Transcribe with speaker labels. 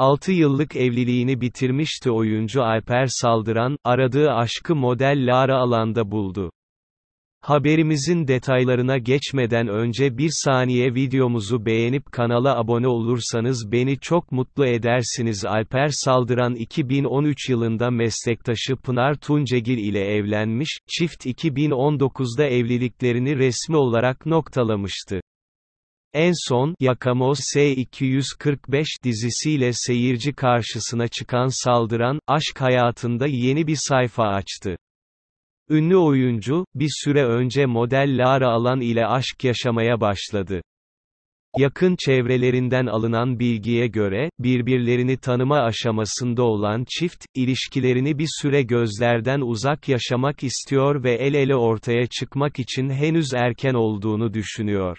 Speaker 1: 6 yıllık evliliğini bitirmişti oyuncu Alper Saldıran, aradığı aşkı model Lara Alan'da buldu. Haberimizin detaylarına geçmeden önce bir saniye videomuzu beğenip kanala abone olursanız beni çok mutlu edersiniz. Alper Saldıran 2013 yılında meslektaşı Pınar Tuncegil ile evlenmiş, çift 2019'da evliliklerini resmi olarak noktalamıştı. En son, Yakamos S245 dizisiyle seyirci karşısına çıkan saldıran, aşk hayatında yeni bir sayfa açtı. Ünlü oyuncu, bir süre önce model Lara Alan ile aşk yaşamaya başladı. Yakın çevrelerinden alınan bilgiye göre, birbirlerini tanıma aşamasında olan çift, ilişkilerini bir süre gözlerden uzak yaşamak istiyor ve el ele ortaya çıkmak için henüz erken olduğunu düşünüyor.